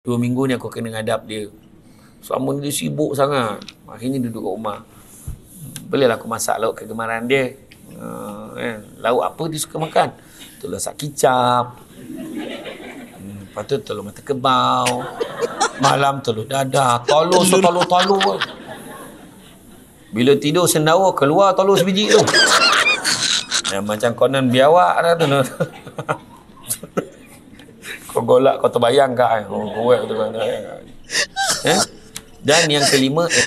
Dua minggu ni aku kena ngadap dia. Selama ni dia sibuk sangat. Akhirnya duduk kat rumah. Bolehlah aku masak lauk kegemaran dia. Uh, eh. Lauk apa dia suka makan? Telur asap kicap. Hmm, lepas tu telur mata kebau. Malam telur dadah. Tolong so tolong tolong. Bila tidur sendawa keluar tolong sebiji tu. Yang macam konon biawak lah tu golak kau terbayang kak eh. Oh, kau buat terbayang. Eh? Dan yang kelima eh.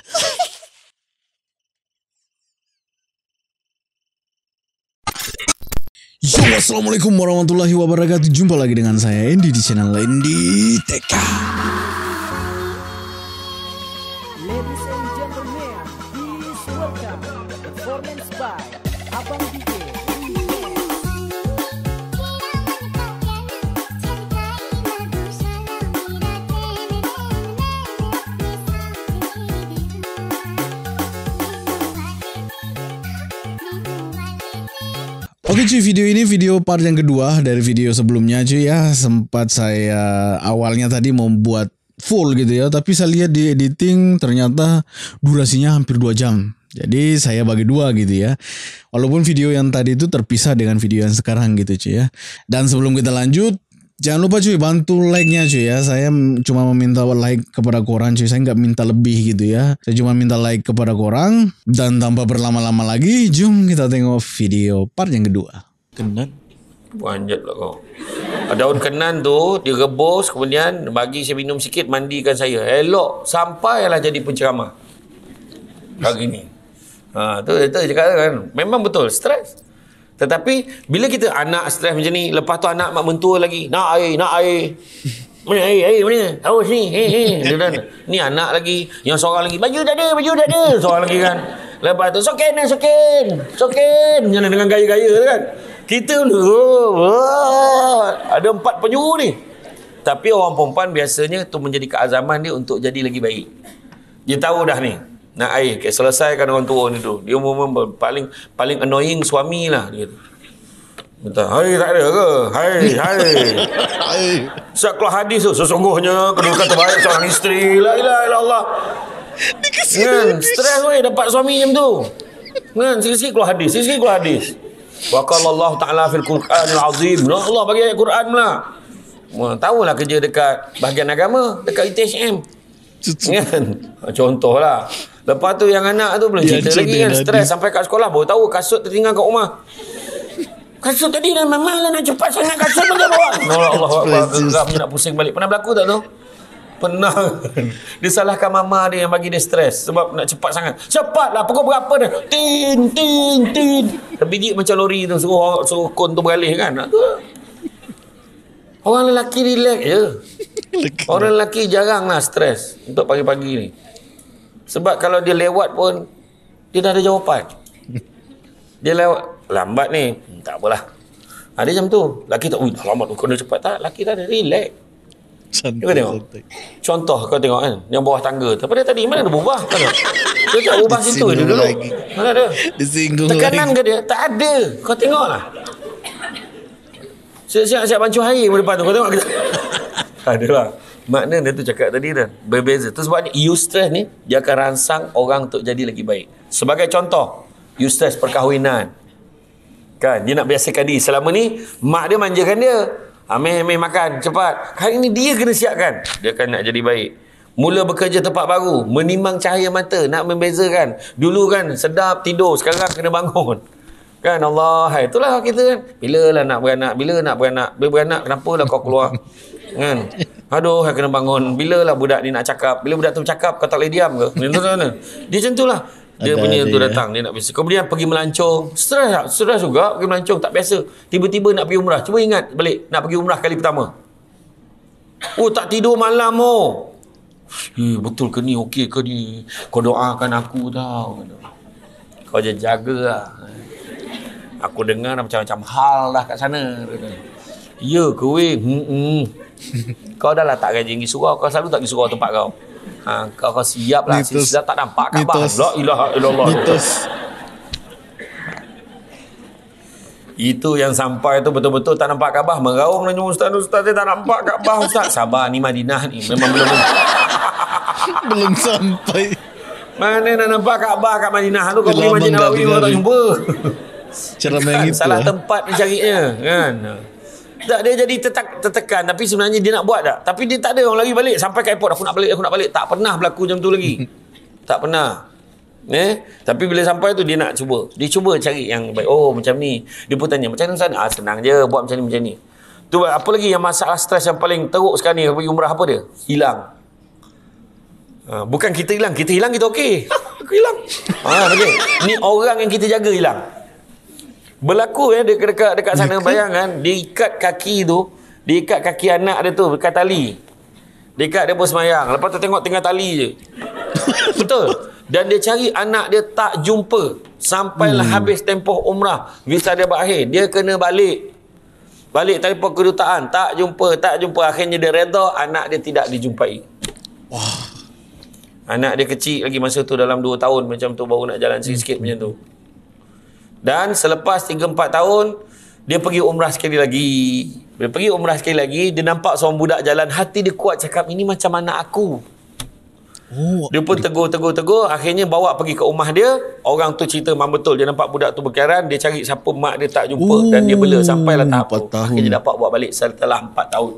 Yo, assalamualaikum warahmatullahi wabarakatuh. Jumpa lagi dengan saya Andy di channel Andy TK. Video ini video part yang kedua dari video sebelumnya cuy ya. Sempat saya awalnya tadi membuat full gitu ya, tapi saya lihat di editing ternyata durasinya hampir dua jam. Jadi saya bagi dua gitu ya. Walaupun video yang tadi itu terpisah dengan video yang sekarang gitu cuy ya. Dan sebelum kita lanjut, Jangan lupa cuy bantu like-nya cuy ya. Saya cuma meminta like kepada koran cuy. Saya nggak minta lebih gitu ya. Saya cuma minta like kepada korang. Dan tanpa berlama-lama lagi, jom kita tengok video part yang kedua. Kenan? Buanjat lah kau. Daun kenan tu, dia rebus, kemudian bagi saya minum sikit, mandikan saya. Elok, lah jadi penceramah. Hari ni. Ha, tu, tu cakap kan. Memang betul, stres. Tetapi, bila kita anak stres macam ni, lepas tu anak mak mentua lagi, nak air, nak air. Mana air, air, mana? Awas ni, hei, hei. Dia kan, ni anak lagi, yang seorang lagi. Baju dah ada, baju dah ada. Seorang lagi kan. Lepas tu, sokin lah, sokin. Sokin. Macam dengan gaya-gaya tu kan. Kita pun, oh, oh. ada empat penjuru ni. Tapi orang perempuan biasanya tu menjadi keazaman dia untuk jadi lagi baik. Dia tahu dah ni. Nak air, okay, selesaikan orang tua ni tu. Dia memang paling paling annoying suami lah. Dia kata. Betul. Hai tak ada ke? Hai, hai. hai. Siap keluar hadis tu sesungguhnya kedudukan baik seorang isteri. La ilaha illallah. Kan, stres weh dapat suami macam tu. Kan, sikit-sikit keluar hadis, sikit-sikit keluar hadis. Wa Allah Ta'ala fil Quran al-Azim. Ya Allah bagi ayat Quran pula. tahu lah kerja dekat bahagian agama, dekat ITHM. Kan? lah. Lepas tu yang anak tu belum cerita lagi kan stres sampai kat sekolah baru tahu kasut tertinggal kat rumah. Kasut tadi dah memang lah nak cepat sangat kasut pun dia bawa. Allah Allah nak pusing balik. Pernah berlaku tak tu? Pernah. dia salahkan mama dia yang bagi dia stres. Sebab nak cepat sangat. Cepatlah pukul berapa dah. Tin, tin, tin. Terbiji macam lori tu. Suruh, suruh kon tu beralih kan. Nak tu Orang lelaki relax je. Orang lelaki jarang lah stres. Untuk pagi-pagi ni. Sebab kalau dia lewat pun. Dia dah ada jawapan dia lewat lambat ni tak apalah ada ha, macam tu laki tak oh, lambat kau dah cepat tak laki tak ada relax Santai, kau tengok santai. contoh kau tengok kan yang bawah tangga tapi dia tadi mana ada berubah mana dia tak berubah situ dia dulu mana ada tekanan lagi. ke dia tak ada kau tengok lah siap-siap pancu air ke depan tu kau tengok ke tak ada lah makna dia tu cakap tadi dah berbeza Terus sebab ni eustress ni dia akan ransang orang untuk jadi lagi baik sebagai contoh Eustace perkahwinan kan dia nak biasakan diri selama ni mak dia manjakan dia ameh ah, ameh makan cepat hari ni dia kena siapkan dia akan nak jadi baik mula bekerja tempat baru menimbang cahaya mata nak membezakan dulu kan sedap tidur sekarang kena bangun kan Allah hai itulah kita kan bila lah nak beranak bila nak beranak bila beranak kenapa lah kau keluar kan aduh hai kena bangun bila lah budak ni nak cakap bila budak tu cakap kau tak boleh diam ke macam tu lah dia ada, punya ada, tu ya. datang dia nak visa. Kemudian pergi melancong, stres tak? Stres juga pergi melancong tak biasa. Tiba-tiba nak pergi umrah. Cuba ingat balik nak pergi umrah kali pertama. Oh tak tidur malam oh. Eh, betul ke ni okey ke ni? Kau doakan aku tau. Kau je jaga lah. Aku dengar macam-macam hal lah kat sana. Ya ke weh? Hmm, hmm. Kau dah lah tak kaji pergi surau. Kau selalu tak pergi surau tempat kau. Ha, kau, kau siap lah. Mitos. Sila tak nampak kabar. La ilaha illallah. Mitos. Itu yang sampai tu betul-betul tak nampak Kaabah. Meraung dan ustaz ustaz tak nampak Kaabah ustaz. Sabar ni Madinah ni memang belum belum sampai. Mana nak nampak Kaabah kat Madinah tu kau pergi Madinah tak jumpa. Kan? Salah lah. tempat mencarinya kan tak dia jadi tetak tertekan tapi sebenarnya dia nak buat tak tapi dia tak ada orang lagi balik sampai ke airport aku nak balik aku nak balik tak pernah berlaku macam tu lagi tak pernah Eh? Tapi bila sampai tu dia nak cuba Dia cuba cari yang baik Oh macam ni Dia pun tanya macam mana ah, Senang je buat macam ni macam ni Tu apa lagi yang masalah stres yang paling teruk sekarang ni Bagi umrah apa dia? Hilang uh, Bukan kita hilang Kita hilang kita okey Aku hilang ah, okay. Ni orang yang kita jaga hilang Berlaku ya eh, dekat dekat dekat sana dekat. bayangkan diikat kaki tu, diikat kaki anak dia tu dekat tali. Dekat dia pun semayang. Lepas tu tengok tengah tali je. Betul. Dan dia cari anak dia tak jumpa. Sampailah hmm. habis tempoh umrah. Visa dia berakhir. Dia kena balik. Balik telefon kedutaan. Tak jumpa, tak jumpa. Akhirnya dia reda. Anak dia tidak dijumpai. Wah. Anak dia kecil lagi masa tu dalam 2 tahun. Macam tu baru nak jalan sikit-sikit hmm. macam tu. Dan selepas 3-4 tahun, dia pergi umrah sekali lagi. Dia pergi umrah sekali lagi, dia nampak seorang budak jalan, hati dia kuat cakap, ini macam anak aku. Oh, dia pun tegur-tegur-tegur, akhirnya bawa pergi ke rumah dia. Orang tu cerita memang betul, dia nampak budak tu berkeran, dia cari siapa mak dia tak jumpa. Oh, dan dia bela oh, sampailah tahap tu. Akhirnya dapat buat balik setelah 4 tahun.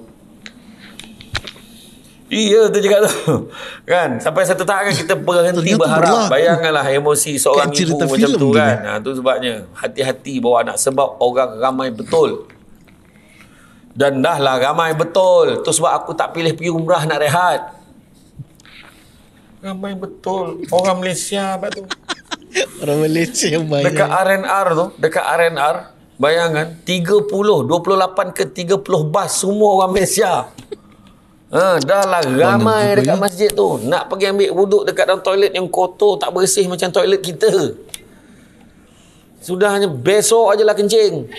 Iya tu cakap tu Kan Sampai satu tahap kan Kita berhenti berharap Bayangkanlah emosi Seorang kan ibu macam tu kan ha, sebabnya Hati-hati bawa anak Sebab orang ramai betul Dan dah lah ramai betul Tu sebab aku tak pilih pergi umrah nak rehat Ramai betul Orang Malaysia apa tu Orang Malaysia bayang. Dekat R&R tu Dekat R&R Bayangan 30 28 ke 30 bas Semua orang Malaysia Ha, dah lah ramai dekat ya? masjid tu. Nak pergi ambil wuduk dekat dalam toilet yang kotor, tak bersih macam toilet kita. Sudah hanya besok aje lah kencing.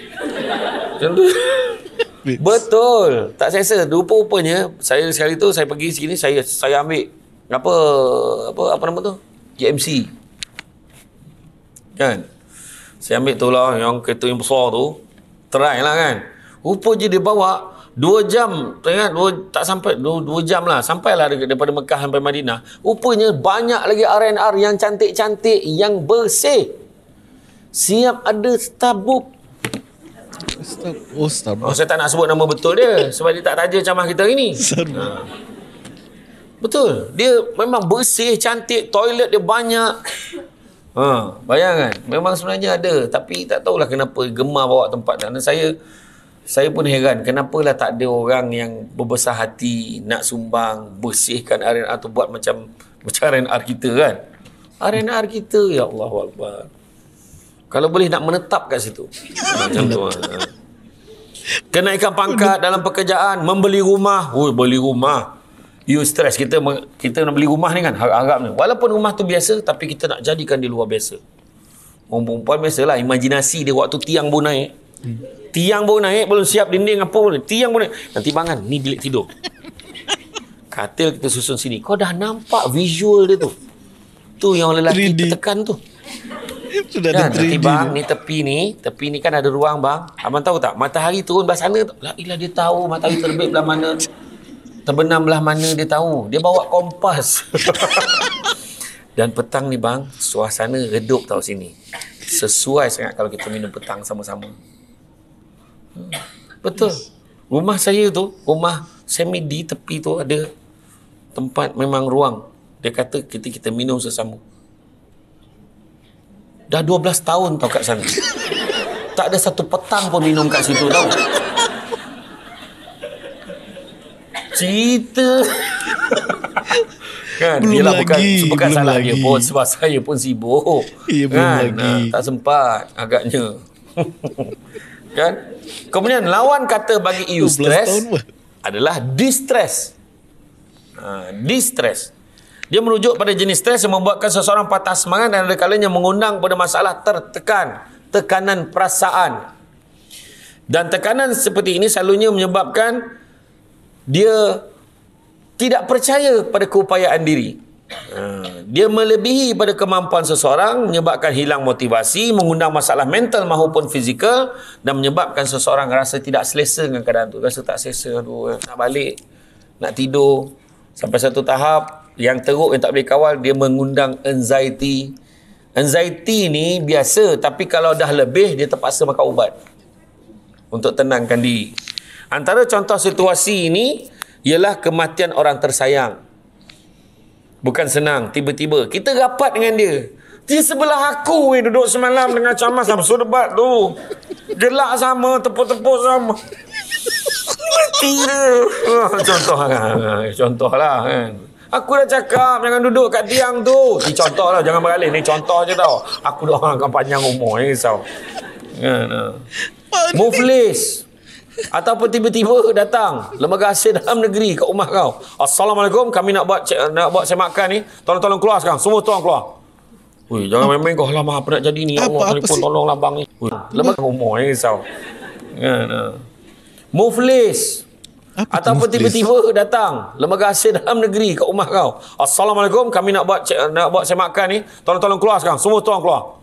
Betul. Tak sesa. Rupa-rupanya, saya sekali tu, saya pergi sini, saya saya ambil apa apa apa nama tu? GMC. Kan? Saya ambil tu lah yang kereta yang besar tu. Try lah kan? Rupa je dia bawa, Dua jam, tengah, dua, tak sampai, dua, dua jam lah. Sampailah daripada Mekah sampai Madinah. Rupanya banyak lagi R&R yang cantik-cantik, yang bersih. Siap ada tabuk. Oh, tabuk. Oh, saya tak nak sebut nama betul dia. sebab dia tak raja camah kita hari ni. Ha. Betul. Dia memang bersih, cantik. Toilet dia banyak. Ha, bayangkan. Memang sebenarnya ada. Tapi tak tahulah kenapa gemar bawa tempat. dan saya saya pun heran kenapalah tak ada orang yang berbesar hati nak sumbang bersihkan arena atau buat macam macam arena kita kan Arena kita ya Allah Akbar kalau boleh nak menetap kat situ macam tu kan. kenaikan pangkat dalam pekerjaan membeli rumah Ui, beli rumah you stress kita kita nak beli rumah ni kan harap-harap ni walaupun rumah tu biasa tapi kita nak jadikan dia luar biasa orang perempuan biasalah imajinasi dia waktu tiang pun naik Tiang baru naik Belum siap dinding apa pun Tiang baru naik Nanti bangan Ni bilik tidur Katil kita susun sini Kau dah nampak visual dia tu Tu yang lelaki tertekan tu Sudah Dan, ada 3D kan? Nanti bang ni tepi ni Tepi ni kan ada ruang bang Abang tahu tak Matahari turun belah sana La ilah dia tahu Matahari terbit belah mana Terbenam belah mana dia tahu Dia bawa kompas Dan petang ni bang Suasana redup tau sini Sesuai sangat kalau kita minum petang sama-sama Betul. Yes. Rumah saya tu, rumah semi di tepi tu ada tempat memang ruang. Dia kata kita kita minum sesama. Dah 12 tahun tau kat sana. tak ada satu petang pun minum kat situ tau. Cerita. kan, belum lagi. Bukan, bukan belum salah lagi. dia pun sebab saya pun sibuk. Ya, kan? belum lagi. Ah, tak sempat agaknya. kan kemudian lawan kata bagi you stress adalah distress uh, distress dia merujuk pada jenis stres yang membuatkan seseorang patah semangat dan kadang-kadang mengundang pada masalah tertekan tekanan perasaan dan tekanan seperti ini selalunya menyebabkan dia tidak percaya pada keupayaan diri Ha, dia melebihi pada kemampuan seseorang menyebabkan hilang motivasi mengundang masalah mental maupun fizikal dan menyebabkan seseorang rasa tidak selesa dengan keadaan tu rasa tak selesa aduh eh, nak balik nak tidur sampai satu tahap yang teruk yang tak boleh kawal dia mengundang anxiety anxiety ni biasa tapi kalau dah lebih dia terpaksa makan ubat untuk tenangkan diri antara contoh situasi ini ialah kematian orang tersayang Bukan senang. Tiba-tiba kita rapat dengan dia. Di sebelah aku weh duduk semalam dengan camas sama so debat tu. Gelak sama, tepuk-tepuk sama. Mati dia. Oh, contohlah. Contohlah ah, lah, kan. Aku dah cakap jangan duduk kat tiang tu. Ni lah, jangan beralih. Ni contoh je tau. Aku dah orang akan panjang umur ni risau. Kan. Ah. Muflis ataupun tiba-tiba datang lembaga hasil dalam negeri ke rumah kau. Assalamualaikum, kami nak buat nak buat saya ni. Tolong-tolong keluar sekarang. Semua tolong keluar. Ui, jangan main-main kau lama apa nak jadi ni. Apa, Allah telefon tolong lambang ni. Ui, lembaga umur ni risau. Kan. Ha. Muflis. Apa ataupun tiba-tiba datang lembaga hasil dalam negeri ke rumah kau. Assalamualaikum, kami nak buat nak buat saya ni. Tolong-tolong keluar sekarang. Semua tolong keluar.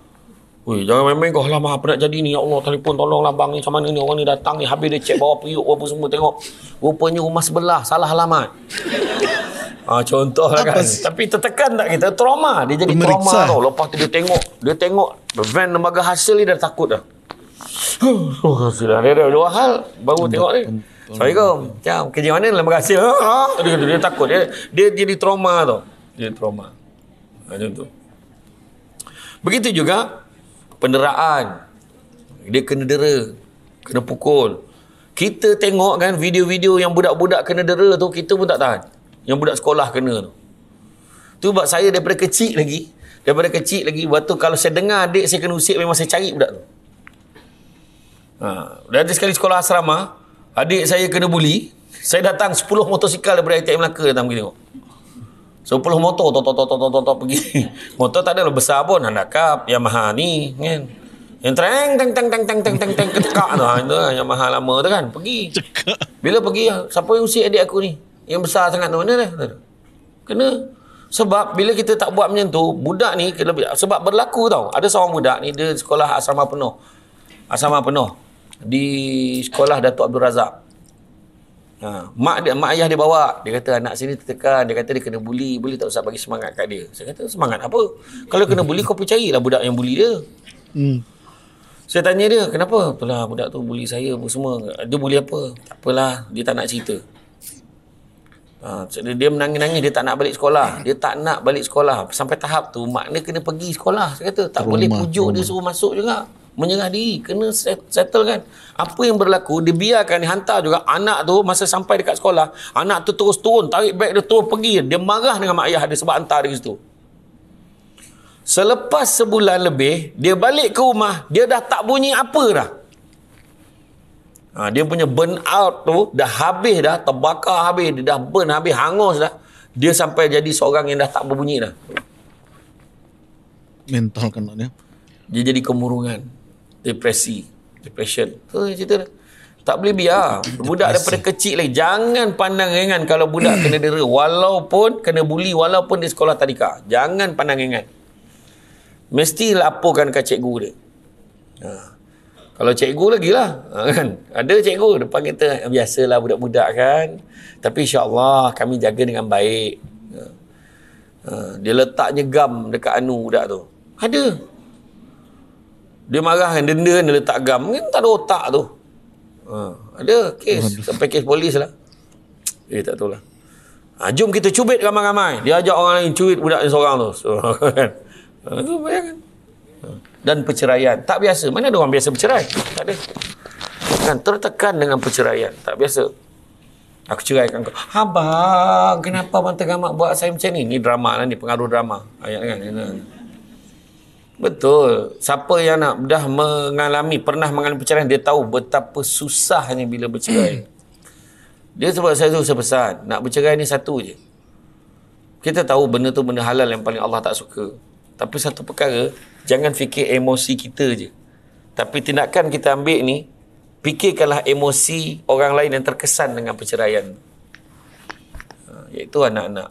Ui, jangan main-main kau lama apa nak jadi ni ya Allah telefon tolonglah bang ni macam mana ni orang ni datang ni habis dia cek bawa periuk apa semua tengok rupanya rumah sebelah salah alamat ha, contoh lah kan si? tapi tertekan tak kita trauma dia jadi Meriksa. trauma tau lepas tu dia tengok dia tengok van lembaga hasil ni dah takut dah oh, hasil lah. dia dua hal baru tengok ni Assalamualaikum Macam kerja mana lembaga hasil dia, ha, ha. dia, dia takut dia, dia jadi trauma tau dia trauma macam tu begitu juga Penderaan, dia kena dera kena pukul kita tengok kan video-video yang budak-budak kena dera tu kita pun tak tahan yang budak sekolah kena tu tu buat saya daripada kecil lagi daripada kecil lagi buat tu kalau saya dengar adik saya kena usik memang saya cari budak tu ha. dan ada sekali sekolah asrama adik saya kena bully saya datang 10 motosikal daripada ITM Melaka datang pergi tengok Sepuluh motor toto toto toto toto tok pergi. motor tak ada lah besar pun Honda Cup, Yamaha ni kan. Yang tereng teng teng teng teng teng teng teng ketekak tu ha itu lah, yang mahal lama tu kan pergi. Bila pergi siapa yang usik adik aku ni? Yang besar sangat tu mana dah? Kena sebab bila kita tak buat macam tu, budak ni kena sebab berlaku tau. Ada seorang budak ni dia sekolah asrama penuh. Asrama penuh di sekolah Datuk Abdul Razak. Ha, mak dia, mak ayah dia bawa. Dia kata anak sini tertekan. Dia kata dia kena bully. Bully tak usah bagi semangat kat dia. Saya kata semangat apa? Kalau kena bully kau percayalah budak yang bully dia. Hmm. Saya tanya dia kenapa? Itulah budak tu bully saya apa semua. Dia bully apa? Tak apalah. Dia tak nak cerita. Ha, dia, dia menangis-nangis dia tak nak balik sekolah. Dia tak nak balik sekolah. Sampai tahap tu mak dia kena pergi sekolah. Saya kata tak rumah, boleh pujuk rumah. dia suruh masuk juga menyerah diri kena settle kan apa yang berlaku dia biarkan dia hantar juga anak tu masa sampai dekat sekolah anak tu terus turun tarik beg dia terus pergi dia marah dengan mak ayah dia sebab hantar dia situ selepas sebulan lebih dia balik ke rumah dia dah tak bunyi apa dah ha, dia punya burn out tu dah habis dah terbakar habis dia dah burn habis hangus dah dia sampai jadi seorang yang dah tak berbunyi dah mental kena dia dia jadi kemurungan depresi, depression. Tu dia cerita. Tak boleh biar. Depresi. Budak daripada kecil lagi. Jangan pandang ringan kalau budak kena dera. Walaupun kena buli, walaupun di sekolah tadika. Jangan pandang ringan. Mesti laporkan ke cikgu dia. Ha. Kalau cikgu lagi lah. Ha, kan? Ada cikgu. Depan kita eh, biasalah budak-budak kan. Tapi insyaAllah kami jaga dengan baik. Ha. Ha. Dia letaknya gam dekat anu budak tu. Ada. Dia marah kan denda kan dia letak gam. Mungkin tak ada otak tu. Ha, ada kes. Sampai kes polis lah. Eh tak lah. Ha, jom kita cubit ramai-ramai. Dia ajak orang lain cubit budak ni seorang tu. So, kan? ha, tu bayangkan. Ha, dan perceraian. Tak biasa. Mana ada orang biasa bercerai? Tak ada. Kan tertekan dengan perceraian. Tak biasa. Aku ceraikan kau. Abang, kenapa Abang Tegamak buat saya macam ni? Ni drama lah ni, pengaruh drama. Ayat kan? Ya, ya, Betul. Siapa yang nak dah mengalami, pernah mengalami perceraian, dia tahu betapa susahnya bila bercerai. dia sebab saya susah pesan, nak bercerai ni satu je. Kita tahu benda tu benda halal yang paling Allah tak suka. Tapi satu perkara, jangan fikir emosi kita je. Tapi tindakan kita ambil ni, fikirkanlah emosi orang lain yang terkesan dengan perceraian. Ha, iaitu anak-anak.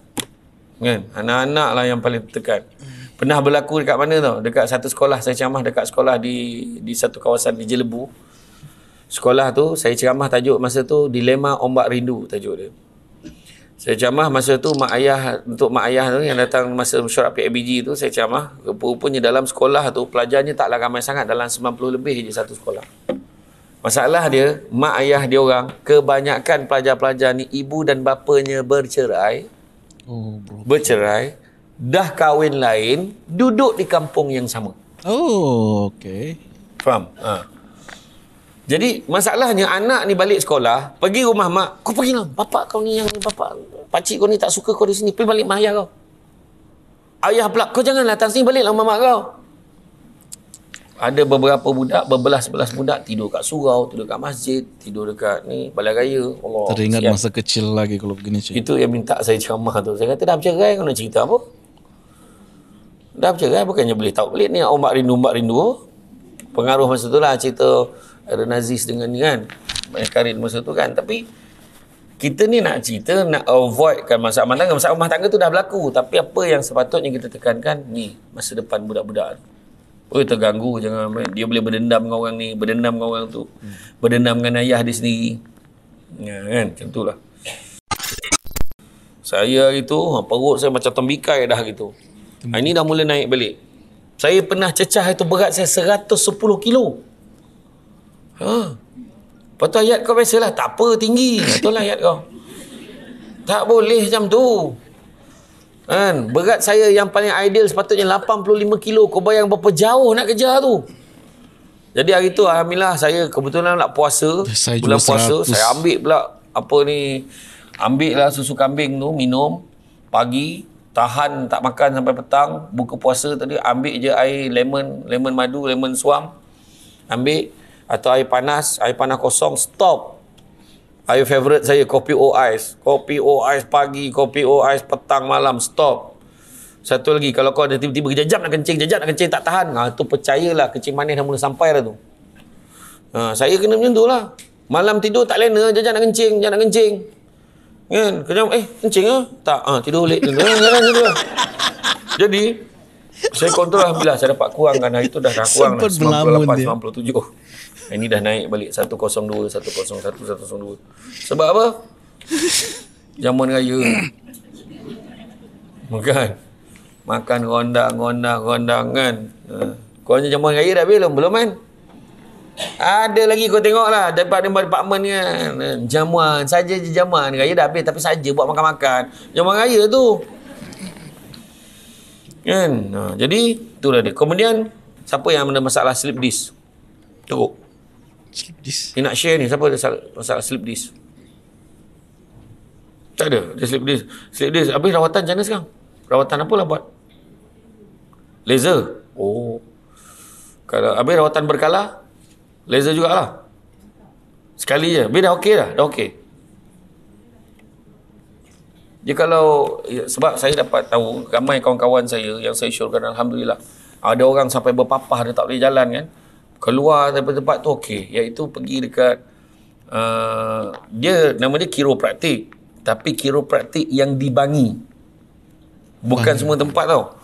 Kan? Anak-anak lah yang paling tekan. Hmm pernah berlaku dekat mana tau dekat satu sekolah saya ceramah dekat sekolah di di satu kawasan di Jelebu sekolah tu saya ceramah tajuk masa tu dilema ombak rindu tajuk dia saya ceramah masa tu mak ayah untuk mak ayah tu yang datang masa mesyuarat PABG tu saya ceramah rupanya dalam sekolah tu pelajarnya taklah ramai sangat dalam 90 lebih je satu sekolah masalah dia mak ayah dia orang kebanyakan pelajar-pelajar ni ibu dan bapanya bercerai oh, bercerai dah kahwin lain duduk di kampung yang sama. Oh, okey. Faham. Ha. Jadi masalahnya anak ni balik sekolah, pergi rumah mak, kau pergi lah. Bapak kau ni yang bapak, pakcik kau ni tak suka kau di sini. Pergi balik mak ayah kau. Ayah pula, kau jangan lah datang sini balik lah rumah kau. Ada beberapa budak, berbelas-belas budak tidur kat surau, tidur kat masjid, tidur dekat ni, balai raya. Allah, Teringat masa kecil lagi kalau begini cik. Itu yang minta saya ceramah tu. Saya kata dah bercerai, kau nak cerita apa? Dah bercerai kan, bukannya boleh tahu pelik ni Umar rindu Umar rindu. Pengaruh masa tu lah cerita ada nazis dengan ni kan. Banyak karin masa tu kan. Tapi kita ni nak cerita nak avoidkan masalah rumah tangga. Masa rumah tangga tu dah berlaku. Tapi apa yang sepatutnya kita tekankan ni masa depan budak-budak tu. Oh, terganggu jangan main. Dia boleh berdendam dengan orang ni, berdendam dengan orang tu. Hmm. Berdendam dengan ayah dia sendiri. Ya, kan? Macam tu lah. Saya hari tu, ha, perut saya macam tembikai dah gitu. Tembuk. Ah, ini dah mula naik balik. Saya pernah cecah itu berat saya 110 kilo. Ha. Lepas tu ayat kau biasa lah. Tak apa tinggi. Itulah ayat kau. Tak boleh macam tu. Kan? Berat saya yang paling ideal sepatutnya 85 kilo. Kau bayang berapa jauh nak kerja tu. Jadi hari tu Alhamdulillah saya kebetulan nak puasa. Saya bulan puasa. 100. Saya ambil pula apa ni. Ambil lah susu kambing tu minum. Pagi tahan tak makan sampai petang buka puasa tadi ambil je air lemon lemon madu lemon suam ambil atau air panas air panas kosong stop air favorite saya kopi o ice kopi o ice pagi kopi o ice petang malam stop satu lagi kalau kau ada tiba-tiba kejap nak kencing jejak nak kencing tak tahan ha, tu percayalah kencing manis dah mula sampai dah tu ha, saya kena macam tu lah malam tidur tak lena jejak nak kencing jejak nak kencing kan kadang eh kencing ah tak ah tidur balik jangan tidur jadi saya kontrol alhamdulillah saya dapat kurang kan hari tu dah dah kurang dah 98 97 ini dah naik balik 102 101 102 sebab apa zaman raya bukan makan rondang rondang rondang kan ha. kau ni zaman raya dah belum belum kan ada lagi kau tengoklah dekat tempat department kan. Eh, jamuan saja je jamuan raya dah habis tapi saja buat makan-makan. Jamuan raya tu. Kan? Ha, jadi itulah dia. Kemudian siapa yang ada masalah sleep disk? Teruk. sleep disk. Dia nak share ni siapa ada masalah sleep disk? Tak ada. Dia Sleep disk. Slip disk habis rawatan macam mana sekarang? Rawatan apa lah buat? Laser. Oh. Kalau habis rawatan berkala, Laser jugalah. Sekali je. Bila dah okey dah. Dah okey. Dia kalau, ya, sebab saya dapat tahu, ramai kawan-kawan saya yang saya syurkan, Alhamdulillah. Ada orang sampai berpapah, dia tak boleh jalan kan. Keluar daripada tempat tu okey. Iaitu pergi dekat, uh, dia nama dia kiropraktik. Tapi kiropraktik yang dibangi. Bukan Bangi. semua tempat tau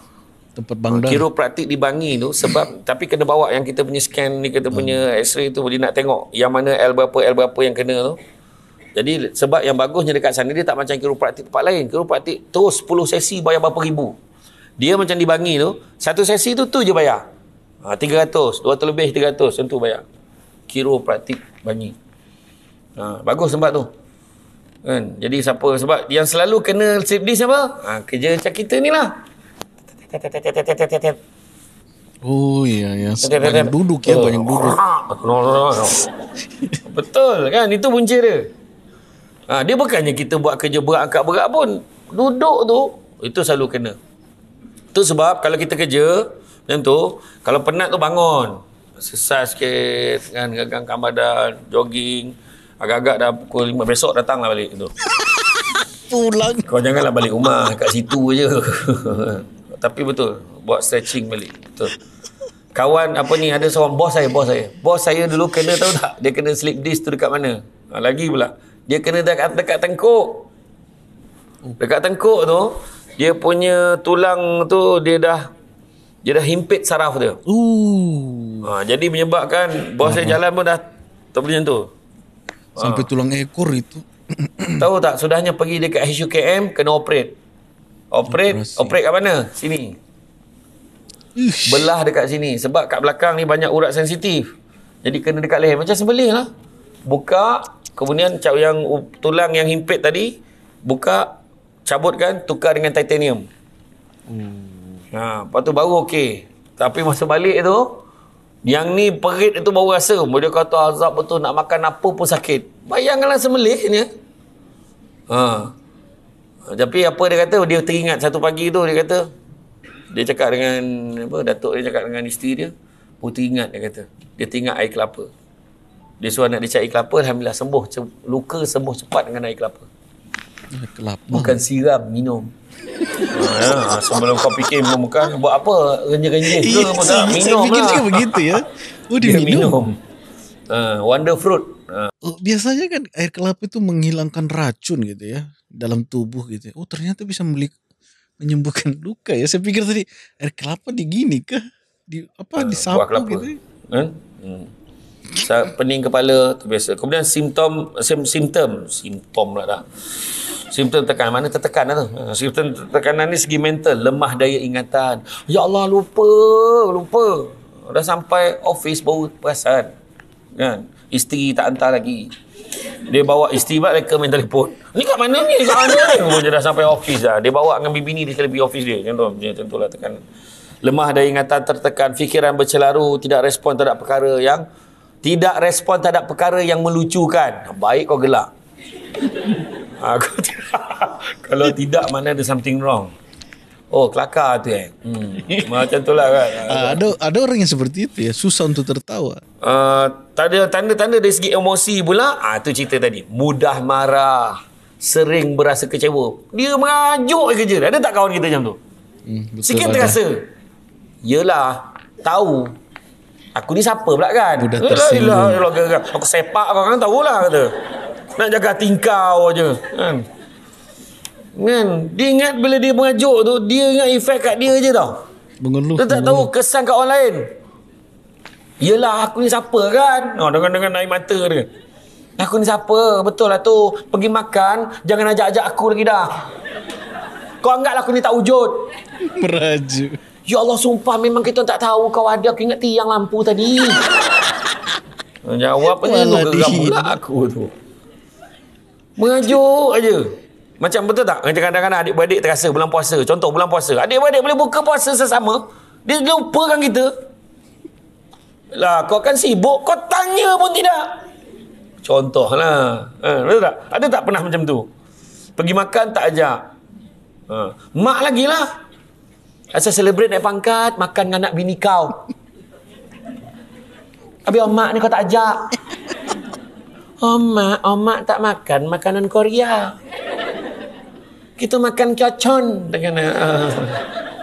tempat bangunan. Uh, kiropraktik di Bangi tu sebab tapi kena bawa yang kita punya scan ni kita punya hmm. x-ray tu boleh nak tengok yang mana L berapa L berapa yang kena tu. Jadi sebab yang bagusnya dekat sana dia tak macam kiro kiropraktik tempat lain. kiro Kiropraktik terus 10 sesi bayar berapa ribu. Dia macam di Bangi tu satu sesi tu tu je bayar. Ha, uh, 300, 200 lebih 300 tentu bayar. Kiropraktik Bangi. Ha, bagus tempat tu. Kan? Jadi siapa sebab yang selalu kena sleep disc apa? Ha, kerja macam kita ni lah. Oh iya ya. ya. Banyak duduk ya, banyak oh. duduk. Betul kan? Itu punca dia. Ha, dia bukannya kita buat kerja berat angkat berat pun. Duduk tu, itu selalu kena. Itu sebab kalau kita kerja, macam tu, kalau penat tu bangun. Sesat sikit, kan, gagang kambadan, jogging. Agak-agak dah pukul lima besok datanglah balik. Tu. Pulang. Kau janganlah balik rumah, kat situ je. tapi betul buat stretching balik betul kawan apa ni ada seorang bos saya bos saya bos saya dulu kena tahu tak dia kena slip disk tu dekat mana ha, lagi pula dia kena dekat dekat tengkuk dekat tengkuk tu dia punya tulang tu dia dah dia dah himpit saraf dia Ooh. Ha, jadi menyebabkan bos saya jalan pun dah terpulang tu sampai ha. tulang ekor itu tahu tak sudahnya pergi dekat HUKM kena operate Operate operasi. Operate kat mana? Sini Ish. Belah dekat sini Sebab kat belakang ni Banyak urat sensitif Jadi kena dekat leher Macam sebelih lah Buka Kemudian cap yang Tulang yang himpit tadi Buka Cabutkan Tukar dengan titanium hmm. ha, Lepas tu baru okey Tapi masa balik tu yang ni perit itu baru rasa. Dia kata azab betul nak makan apa pun sakit. Bayangkanlah semelih ni. Ha. Tapi apa dia kata dia teringat satu pagi tu dia kata dia cakap dengan apa datuk dia cakap dengan isteri dia putih oh, ingat dia kata dia teringat air kelapa. Dia suruh nak dia cari air kelapa alhamdulillah sembuh luka sembuh cepat dengan air kelapa. kelapa. Bukan siram minum. ha, sebelum kau fikir minum bukan buat apa renyah-renyah Saya apa tak lah. Fikir begitu ya. Oh, dia, dia minum. minum. Uh, wonder fruit. Uh. Biasanya kan air kelapa itu menghilangkan racun gitu ya dalam tubuh gitu. Ya. Oh ternyata bisa melik menyembuhkan luka ya. Saya pikir tadi air kelapa digini kah? Di apa eh, di sapu gitu. Ya? Eh? Hmm. pening kepala tu biasa. Kemudian simptom sim simptom simptom lah dah. Simptom tekanan mana tertekan lah tu. Eh, simptom tekanan ni segi mental, lemah daya ingatan. Ya Allah lupa, lupa. Dah sampai office baru perasan. Kan? Isteri tak hantar lagi. Dia bawa isteri balik main telefon. Ni kat mana ni? Kat mana ni? Dia dah sampai office dah. Dia bawa dengan bibi ni dia sekali pergi office dia. Contoh, dia tentulah tekan. Lemah daya ingatan tertekan. Fikiran bercelaru. Tidak respon terhadap perkara yang... Tidak respon terhadap perkara yang melucukan. Baik kau gelak. kalau tidak, mana ada something wrong. Oh kelakar tu eh hmm. Macam tu lah kan uh, ada, ada orang yang seperti itu ya Susah untuk tertawa uh, ah, tanda-tanda dari segi emosi pula Ah uh, tu cerita tadi Mudah marah Sering berasa kecewa Dia merajuk kerja Ada tak kawan kita macam tu? Hmm, Sikit lah. terasa Yelah Tahu Aku ni siapa pula kan? Budak tersinggung Aku sepak kau kan tahulah kata Nak jaga tingkau je Kan? Hmm. Kan? Dia ingat bila dia mengajuk tu, dia ingat efek kat dia je tau. Mengeluh. Dia tak mengeluh. tahu kesan kat orang lain. Yelah, aku ni siapa kan? Oh, ha, dengan dengan air mata dia. Aku ni siapa? Betul lah tu. Pergi makan, jangan ajak-ajak aku lagi dah. Kau anggap aku ni tak wujud. Meraju. Ya Allah, sumpah memang kita tak tahu kau ada. Aku ingat tiang lampu tadi. Jawab apa ni? Kau geram pula aku tu. Mengajuk aja. Macam betul tak? Macam kadang-kadang adik-beradik terasa bulan puasa. Contoh bulan puasa. Adik-beradik boleh buka puasa sesama. Dia lupakan kita. Lah, kau kan sibuk. Kau tanya pun tidak. Contohlah. Ha, betul tak? Ada tak pernah macam tu? Pergi makan tak ajak. Ha. Mak lagi lah. Asal celebrate naik pangkat, makan dengan anak bini kau. Habis oh, mak ni kau tak ajak. Oh mak, oh mak tak makan makanan Korea kita makan cocon dengan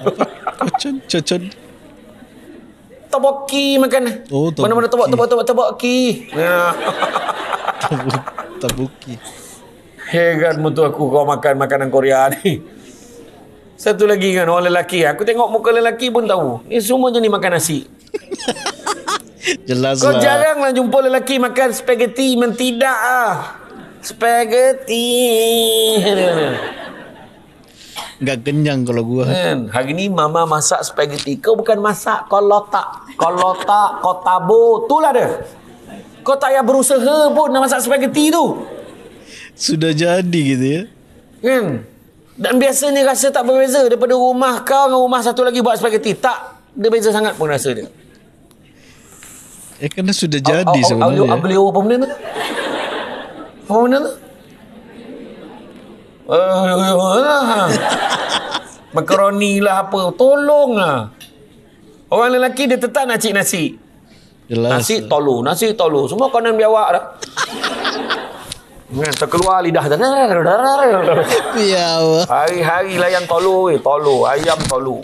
cocon uh, cocon toboki makan oh, tobok mana mana tobok tobok tobok toboki ya. toboki hegan mutu aku kau makan makanan Korea ni satu lagi kan orang lelaki aku tengok muka lelaki pun tahu ni semua jenis makan nasi jelas kau lah kau jarang lah jumpa lelaki makan spaghetti mentidak ah spaghetti Gak kenyang kalau gua. Man, hari ni mama masak spaghetti. Kau bukan masak kolotak. kau tabu. Itulah dia. Kau tak payah berusaha pun nak masak spaghetti tu. Sudah jadi gitu ya. Kan? Dan biasa ni rasa tak berbeza daripada rumah kau dengan rumah satu lagi buat spaghetti. Tak. Dia beza sangat pun rasa dia. Eh kerana sudah jadi oh, oh, oh, sebenarnya. Oh, oh, oh, oh, oh, oh, oh, oh, Eh, uh, makaroni lah apa. Tolong lah. Orang lelaki dia tetap nak cik nasi. Jelas. Nasi tolu, nasi tolu. Semua kau nak biawak dah. Hmm, terkeluar lidah Ya Hari-hari layan tolu weh, tolu, ayam tolu.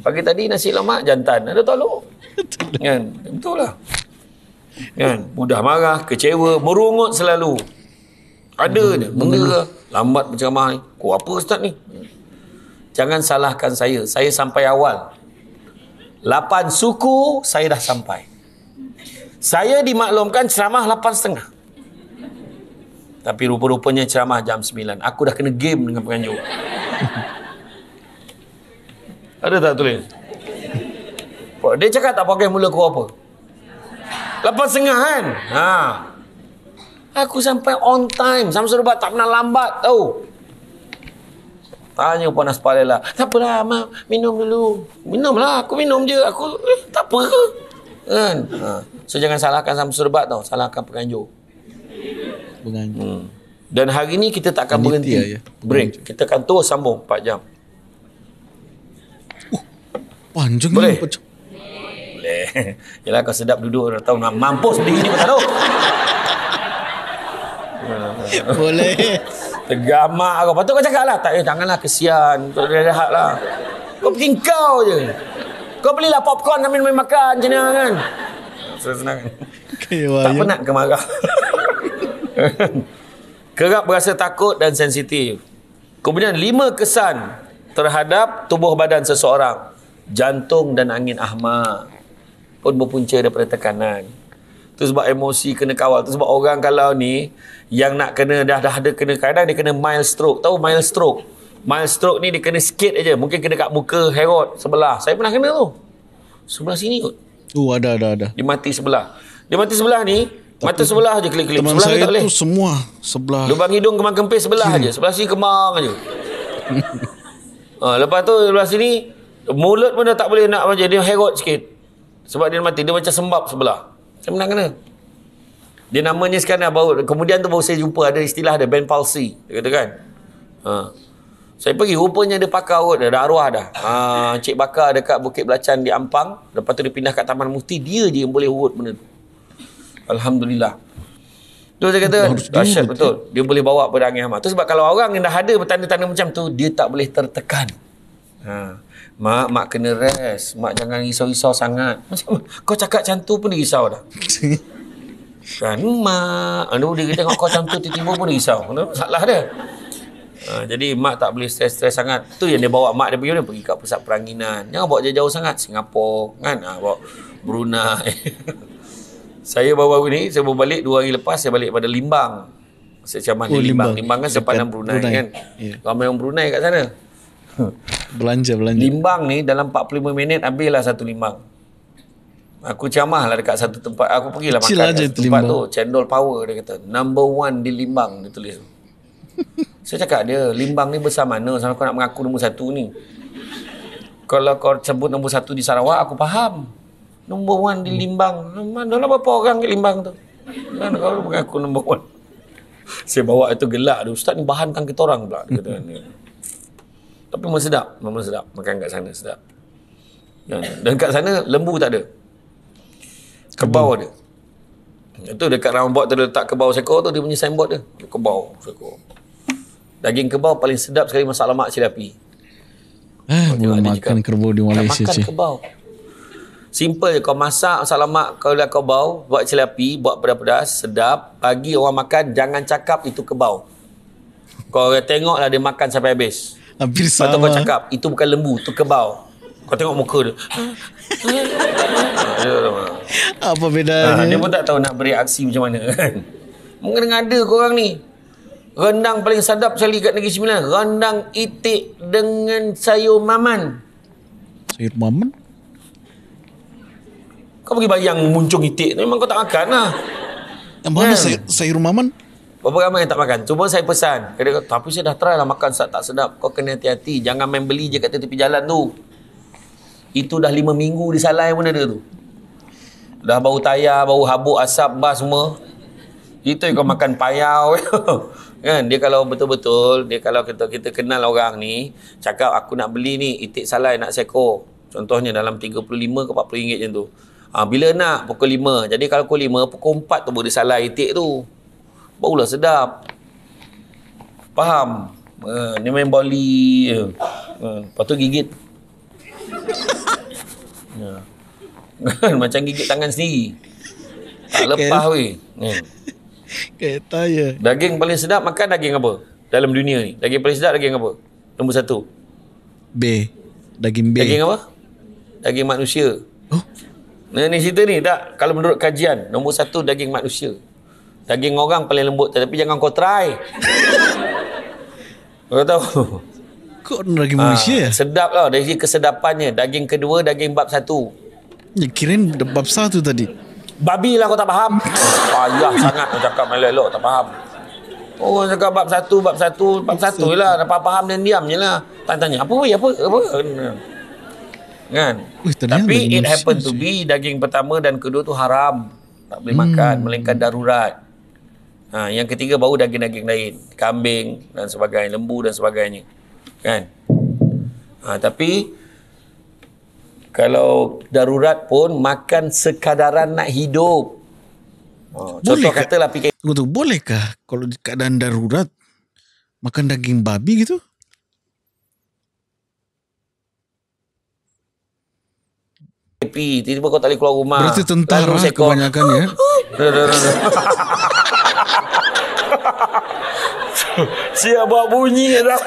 Pagi tadi nasi lemak jantan, ada tolu. Betul kan? lah. Kan? Mudah marah, kecewa, merungut selalu. Ada je hmm. benda lambat berceramah ni. Kau apa ustaz ni? Jangan salahkan saya. Saya sampai awal. Lapan suku saya dah sampai. Saya dimaklumkan ceramah lapan setengah. Tapi rupa-rupanya ceramah jam sembilan. Aku dah kena game dengan penganjur. Ada tak tulis? Dia cakap tak pakai mula kau apa? Lapan setengah kan? Haa. Aku sampai on time. Sama serba tak pernah lambat tau. Oh. Tanya panas pala lah. Tak apalah, ma, minum dulu. Minumlah, aku minum je. Aku eh, tak apa ke? Kan? Ha. So jangan salahkan sama serba tau. Salahkan penganjur. Penganjur. Hmm. Dan hari ni kita tak akan berhenti. Lah ya, Break. Kita akan terus sambung 4 jam. Uh, panjang Boleh? Ni, Boleh. Yalah kau sedap duduk. Tahu nak mampus diri ni. Tak boleh. Tergamak kau. Patut kau cakap lah. Tak payah, eh, janganlah kesian. Kau dah rehat lah. Kau pergi kau je. Kau belilah popcorn sambil main makan macam lah, kan? Saya kan. Senang. -senang. Tak ya. pernah ke marah. Kerap berasa takut dan sensitif. Kemudian lima kesan terhadap tubuh badan seseorang. Jantung dan angin ahma pun berpunca daripada tekanan. Itu sebab emosi kena kawal. Itu sebab orang kalau ni yang nak kena dah dah ada kena kadang dia kena mild stroke. Tahu mild stroke? Mild stroke ni dia kena sikit aja. Mungkin kena kat muka, herot sebelah. Saya pernah kena tu. Sebelah sini kot. Oh, ada ada ada. Dia mati sebelah. Dia mati sebelah ni, Tapi mata sebelah aja klik-klik. sebelah saya Tu semua sebelah. Lubang hidung kemang kempis sebelah aja, Sebelah sini kemang aja. Ah, ha, lepas tu sebelah sini mulut pun dah tak boleh nak macam dia herot sikit. Sebab dia mati, dia macam sembab sebelah. Saya menang kena. Dia namanya sekarang baru, kemudian tu baru saya jumpa ada istilah ada band palsy. Dia kata kan. Ha. Saya pergi, rupanya dia pakar kot. Dia dah arwah dah. Ha, Cik Bakar dekat Bukit Belacan di Ampang. Lepas tu dia pindah kat Taman Mufti. Dia je yang boleh urut benda tu. Alhamdulillah. Tu saya kata, Rashad betul. Dia boleh bawa pada Angin Ahmad. Tu sebab kalau orang yang dah ada bertanda-tanda macam tu, dia tak boleh tertekan. Ha. Mak, mak kena rest. Mak jangan risau-risau sangat. Kau cakap macam tu pun dia risau dah. Kan mak. Aduh, dia tengok kau macam tu tiba-tiba pun dia risau. Salah dia. Ha, jadi mak tak boleh stres-stres sangat. Tu yang dia bawa mak dia pergi, dia pergi kat pusat peranginan. Jangan bawa jauh jauh sangat. Singapura kan. Ha, bawa Brunei. saya baru-baru ni, saya baru balik dua hari lepas, saya balik pada Limbang. Saya cakap oh, Limbang. Limbang kan sepanjang Brunei, Brunei, kan. Yeah. Ramai orang Brunei kat sana. belanja belanja. Limbang ni dalam 45 minit habislah satu limbang. Aku camah lah dekat satu tempat. Aku pergi lah makan kat tempat limbang. tu. Cendol Power dia kata. Number one di Limbang dia tulis. Saya cakap dia, Limbang ni besar mana? Sampai kau nak mengaku nombor satu ni. Kalau kau sebut nombor satu di Sarawak, aku faham. Nombor one di Limbang. Mana lah berapa orang di Limbang tu? Mana kau mengaku nombor one? Saya bawa itu gelak. Ustaz ni bahankan kita orang pula. Dia kata, Tapi memang sedap. Memang sedap. Makan kat sana sedap. Dan, ya, dan kat sana lembu tak ada. Kebau hmm. ada. Itu dekat roundabout tu dia letak kebau seko tu dia punya signboard dia. dia kebau seko. Daging kebau paling sedap sekali masak lemak cili api. Eh, belum makan cakap, kerbau di Malaysia. Makan cik. kebau. Simple je. Kau masak masak lemak, kau dah kebau, buat cili api, buat pedas-pedas, sedap. Pagi orang makan, jangan cakap itu kebau. Kau tengoklah dia makan sampai habis. Hampir sama. Atau kau cakap, itu bukan lembu, itu kebau. Kau tengok muka dia. Apa bedanya? Ha, dia pun tak tahu nak beri aksi macam mana. Kan. Mungkin dengan ada korang ni. Rendang paling sedap sekali kat Negeri Sembilan. Rendang itik dengan sayur maman. Sayur maman? Kau pergi bayang muncung itik. Memang kau tak akan lah. Yang mana kan? sayur, sayur maman? Berapa ramai yang tak makan? Cuma saya pesan. Kata, tapi saya dah try lah makan saat tak sedap. Kau kena hati-hati. Jangan main beli je kat tepi jalan tu. Itu dah lima minggu di salai pun ada tu. Dah bau tayar, bau habuk, asap, bas semua. Itu yang kau makan payau. kan? Dia kalau betul-betul, dia kalau kita kita kenal orang ni, cakap aku nak beli ni, itik salai nak seko. Contohnya dalam 35 ke 40 ringgit macam tu. Ha, bila nak? Pukul 5. Jadi kalau pukul 5, pukul 4 tu boleh salai itik tu. Barulah sedap Faham uh, Ni main boli uh, eh, Lepas tu gigit ya. Macam gigit tangan sendiri Tak lepas weh Kata ya Daging paling sedap makan daging apa Dalam dunia ni Daging paling sedap daging apa Nombor satu B Daging B Daging apa Daging manusia Oh Nah, ni cerita ni tak kalau menurut kajian nombor satu daging manusia Daging orang paling lembut tapi jangan kau try. kau tahu. Kau daging ha, manusia. Sedap lah dari kesedapannya. Daging kedua, daging bab satu. Ya, kirain bab satu tadi. Babi lah kau tak faham. Ayah sangat kau cakap melelok tak faham. Oh cakap bab satu, bab satu, bab satu je lah. Dapat faham dan diam je lah. Tanya-tanya apa weh, apa, apa. Kan? Uy, tapi it happened to be daging pertama dan kedua tu haram. Tak boleh hmm. makan, melainkan darurat. Ha, yang ketiga baru daging-daging lain. Kambing dan sebagainya. Lembu dan sebagainya. Kan? Ha, tapi kalau darurat pun makan sekadaran nak hidup. Oh, contoh Bolehkah? katalah PK. Tunggu, tunggu. Bolehkah kalau keadaan darurat makan daging babi gitu? Tapi tiba-tiba kau tak boleh keluar rumah. Berarti tentara kebanyakan ya. Siap buat bunyi dah.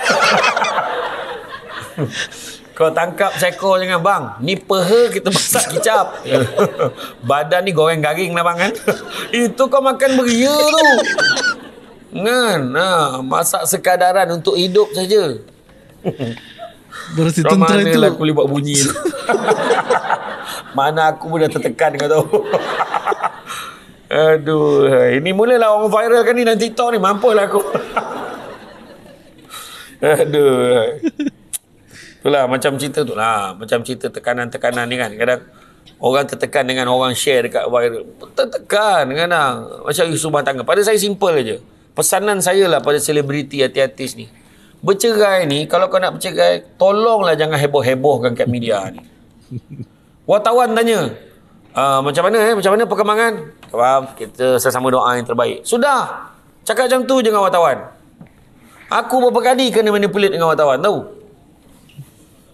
Kau tangkap seko dengan bang. Ni peha kita masak kicap. Badan ni goreng garing lah bang kan. Itu kau makan beria tu. Ngan. Ha, masak sekadaran untuk hidup saja. Berarti tentera itu. Mana lah aku boleh buat bunyi. Mana aku pun dah tertekan kau tahu. Aduh, ini mulalah orang kan? ni dalam TikTok ni. lah aku. Aduh. Itulah macam cerita tu lah. Macam cerita tekanan-tekanan ni kan. Kadang orang tertekan dengan orang share dekat viral. Tertekan kan lah. Macam isu rumah tangga. Pada saya simple je. Pesanan saya lah pada selebriti hati artis ni. Bercerai ni, kalau kau nak bercerai, tolonglah jangan heboh-hebohkan kat media ni. Wartawan tanya, uh, macam mana eh macam mana perkembangan faham kita sama doa yang terbaik sudah cakap macam tu je dengan wartawan aku berapa kali kena manipulate dengan wartawan tahu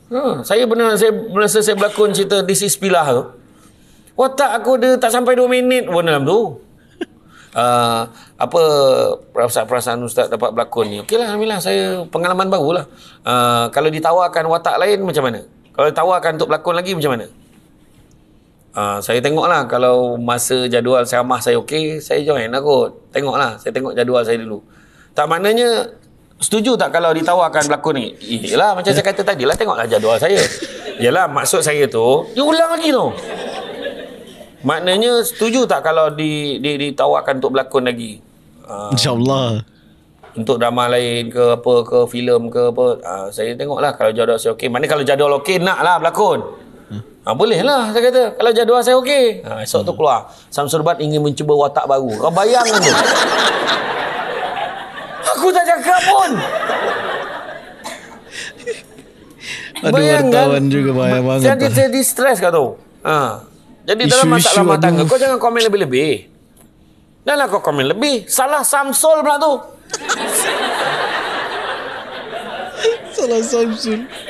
Ha, saya pernah saya merasa saya berlakon cerita This is Pilah tu. Watak aku dia tak sampai 2 minit pun dalam tu. Uh, apa perasaan-perasaan ustaz dapat berlakon ni okey lah Alhamdulillah saya pengalaman baru lah uh, ah, kalau ditawarkan watak lain macam mana kalau ditawarkan untuk berlakon lagi macam mana Ah, saya tengoklah kalau masa jadual saya ceramah saya okey, saya join lah kot. Tengoklah, saya tengok jadual saya dulu. Tak maknanya setuju tak kalau ditawarkan berlaku ni? Yalah, macam saya kata tadi lah tengoklah jadual saya. Yalah, maksud saya tu, dia ulang lagi tu. Maknanya setuju tak kalau di, di, ditawarkan untuk berlaku lagi? Uh, InsyaAllah untuk drama lain ke apa ke filem ke apa uh, saya tengoklah kalau jadual saya okey maknanya kalau jadual okey nak lah berlaku. Ha, ah, boleh lah saya kata. Kalau jadual saya okey. Ha, esok hmm. tu keluar. Samsurbat ingin mencuba watak baru. Kau bayang tu. Aku tak cakap pun. Aduh, bayang kan. juga bayang banget. Saya jadi, saya stres kat tu. Ha. Jadi isu, ah. dalam masalah lama tangga, kau jangan komen lebih-lebih. Janganlah kau komen lebih. Salah Samsul pula tu. Salah Samsul. Samsung.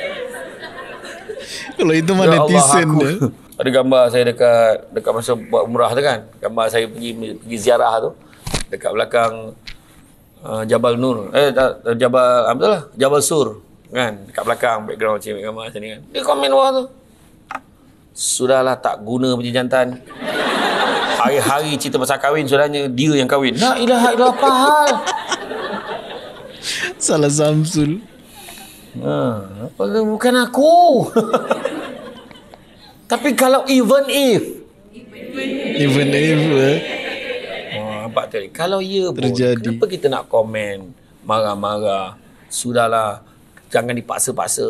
Kalau itu mana ya netizen dia. Ada gambar saya dekat dekat masa buat umrah tu kan. Gambar saya pergi pergi ziarah tu dekat belakang uh, Jabal Nur. Eh Jabal apa lah? Jabal Sur kan dekat belakang background macam gambar sini kan. Dia komen wah tu. Sudahlah tak guna punya jantan. Hari-hari cerita pasal kahwin sudahnya dia yang kahwin. La ilaha illallah apa hal? Salah Samsul. Ha, bukan aku. Tapi kalau even if. Even if. Eh? Ha, nampak tadi. Kalau ya pun, kenapa kita nak komen marah-marah. Sudahlah. Jangan dipaksa-paksa.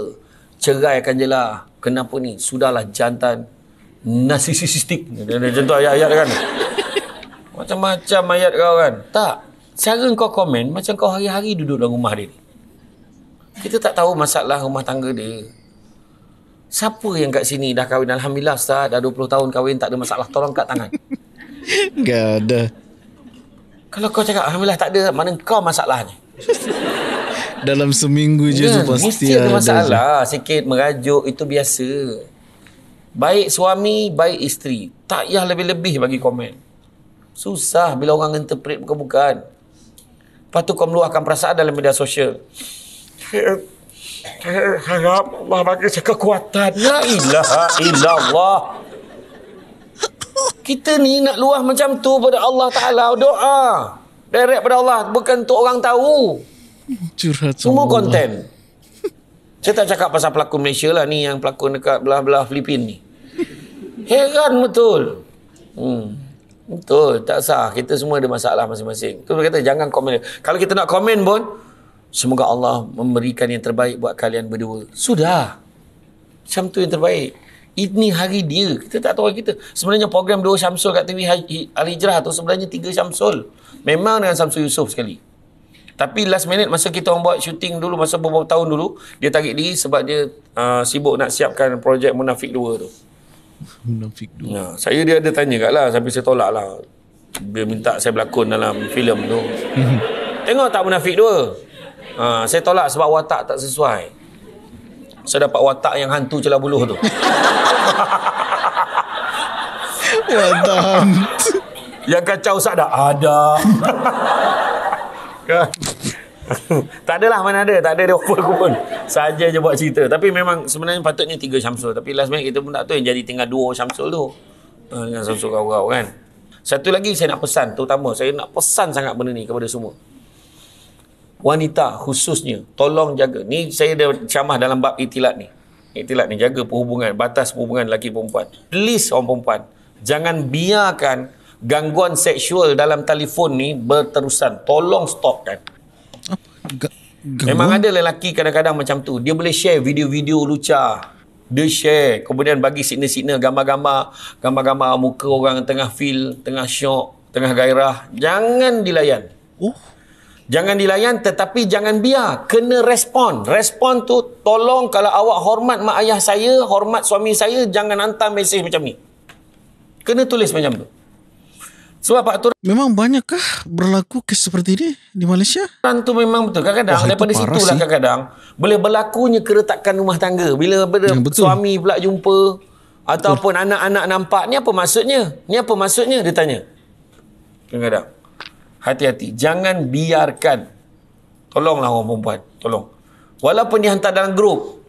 Cerai akan jelah. Kenapa ni? Sudahlah jantan. Narsisistik. Contoh ayat-ayat kan. Macam-macam ayat kau kan. Tak. Cara kau komen macam kau hari-hari duduk dalam rumah dia. Kita tak tahu masalah rumah tangga dia. Siapa yang kat sini dah kahwin? Alhamdulillah Ustaz, dah 20 tahun kahwin, tak ada masalah. Tolong kat tangan. Tak ada. Kalau kau cakap Alhamdulillah tak ada, mana kau masalahnya? Dalam seminggu je tu pasti ada. Mesti ada masalah. Je. Sikit merajuk, itu biasa. Baik suami, baik isteri. Tak payah lebih-lebih bagi komen. Susah bila orang interpret bukan-bukan. Lepas tu kau meluahkan perasaan dalam media sosial saya harap Allah bagi saya kekuatan. La ilaha illallah. Kita ni nak luah macam tu pada Allah Ta'ala doa. Direct pada Allah. Bukan untuk orang tahu. Curhat Semua Allah. konten. Saya tak cakap pasal pelakon Malaysia lah ni yang pelakon dekat belah-belah Filipin ni. Heran betul. Hmm. Betul. Tak sah. Kita semua ada masalah masing-masing. Tu kata jangan komen. Kalau kita nak komen pun, bon, Semoga Allah memberikan yang terbaik buat kalian berdua. Sudah. Macam tu yang terbaik. Ini hari dia. Kita tak tahu kita. Sebenarnya program dua Syamsul kat TV Al-Hijrah tu sebenarnya tiga Syamsul. Memang dengan Syamsul Yusof sekali. Tapi last minute masa kita orang buat syuting dulu, masa beberapa tahun dulu, dia tarik diri sebab dia uh, sibuk nak siapkan projek Munafik 2 tu. Munafik 2. Nah, ya, saya dia ada tanya kat lah, tapi saya tolak lah. Dia minta saya berlakon dalam filem tu. Hmm. Tengok tak Munafik Ha, saya tolak sebab watak tak sesuai. Saya dapat watak yang hantu celah buluh tu. watak hantu. Yang kacau sak dah ada. Kan? tak lah mana ada tak ada dia apa aku pun saja je buat cerita tapi memang sebenarnya patutnya tiga syamsul tapi last minute kita pun tak tahu yang jadi tinggal dua syamsul tu ha, dengan syamsul kau kau kan satu lagi saya nak pesan terutama saya nak pesan sangat benda ni kepada semua wanita khususnya tolong jaga ni saya dah camah dalam bab itilat ni itilat ni jaga perhubungan batas perhubungan lelaki perempuan please orang perempuan jangan biarkan gangguan seksual dalam telefon ni berterusan tolong stopkan G- memang ada lelaki kadang-kadang macam tu dia boleh share video-video lucah dia share kemudian bagi signal-signal gambar-gambar gambar-gambar muka orang tengah feel tengah syok tengah gairah jangan dilayan uh. Jangan dilayan tetapi jangan biar. Kena respon. Respon tu tolong kalau awak hormat mak ayah saya, hormat suami saya, jangan hantar mesej macam ni. Kena tulis macam tu. Sebab faktor Memang banyakkah berlaku kes seperti ini di Malaysia? Tentu memang betul. Kadang-kadang oh, daripada situ lah kadang-kadang. Boleh berlakunya keretakan rumah tangga. Bila ya, suami pula jumpa. Ataupun betul. anak-anak nampak. Ni apa maksudnya? Ni apa maksudnya? Dia tanya. Kadang-kadang hati-hati. Jangan biarkan. Tolonglah orang perempuan. Tolong. Walaupun dia hantar dalam grup,